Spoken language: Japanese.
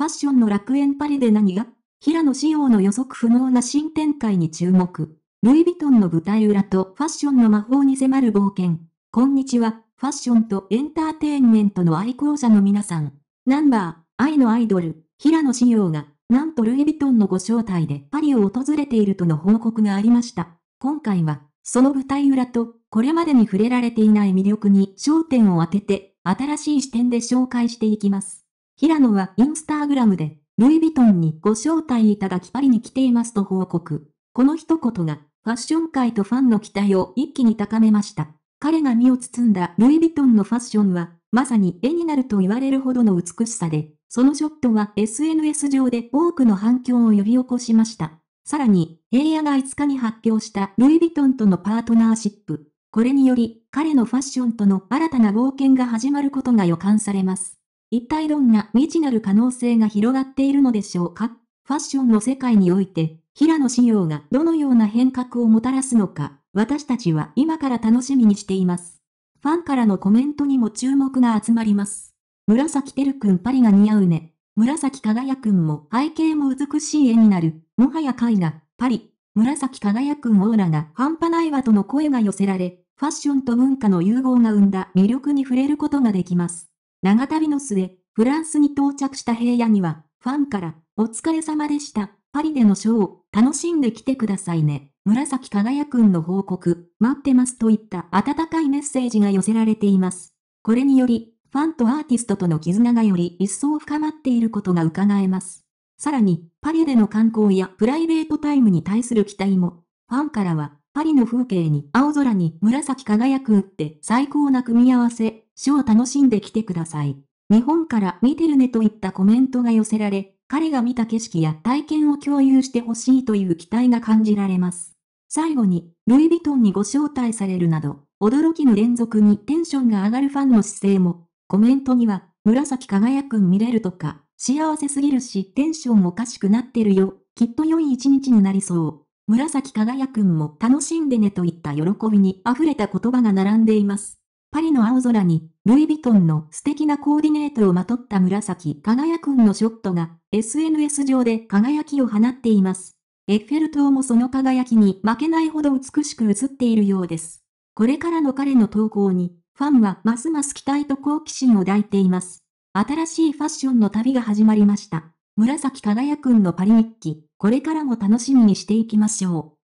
ファッションの楽園パリで何が平野紫耀の予測不能な新展開に注目。ルイ・ヴィトンの舞台裏とファッションの魔法に迫る冒険。こんにちは、ファッションとエンターテインメントの愛好者の皆さん。ナンバー、愛のアイドル、平野紫耀が、なんとルイ・ヴィトンのご招待でパリを訪れているとの報告がありました。今回は、その舞台裏と、これまでに触れられていない魅力に焦点を当てて、新しい視点で紹介していきます。平野はインスタグラムで、ルイ・ヴィトンにご招待いただきパリに来ていますと報告。この一言が、ファッション界とファンの期待を一気に高めました。彼が身を包んだルイ・ヴィトンのファッションは、まさに絵になると言われるほどの美しさで、そのショットは SNS 上で多くの反響を呼び起こしました。さらに、平野が5日に発表したルイ・ヴィトンとのパートナーシップ。これにより、彼のファッションとの新たな冒険が始まることが予感されます。一体どんな未知なる可能性が広がっているのでしょうかファッションの世界において、平野紫耀がどのような変革をもたらすのか、私たちは今から楽しみにしています。ファンからのコメントにも注目が集まります。紫てるくんパリが似合うね。紫輝くんも背景も美しい絵になる。もはや絵画、パリ。紫輝くんオーラが半端ないわとの声が寄せられ、ファッションと文化の融合が生んだ魅力に触れることができます。長旅の末、フランスに到着した平野には、ファンから、お疲れ様でした。パリでのショーを楽しんできてくださいね。紫輝くんの報告、待ってますといった温かいメッセージが寄せられています。これにより、ファンとアーティストとの絆がより一層深まっていることが伺えます。さらに、パリでの観光やプライベートタイムに対する期待も、ファンからは、パリの風景に青空に紫輝くって最高な組み合わせショー楽しんできてください。日本から見てるねといったコメントが寄せられ、彼が見た景色や体験を共有してほしいという期待が感じられます。最後に、ルイ・ヴィトンにご招待されるなど、驚きの連続にテンションが上がるファンの姿勢も、コメントには、紫輝くん見れるとか、幸せすぎるしテンションおかしくなってるよ、きっと良い一日になりそう。紫輝くんも楽しんでねといった喜びに溢れた言葉が並んでいます。パリの青空に、ルイ・ヴィトンの素敵なコーディネートをまとった紫輝くんのショットが、SNS 上で輝きを放っています。エッフェル塔もその輝きに負けないほど美しく映っているようです。これからの彼の投稿に、ファンはますます期待と好奇心を抱いています。新しいファッションの旅が始まりました。紫輝くんのパリ日記、これからも楽しみにしていきましょう。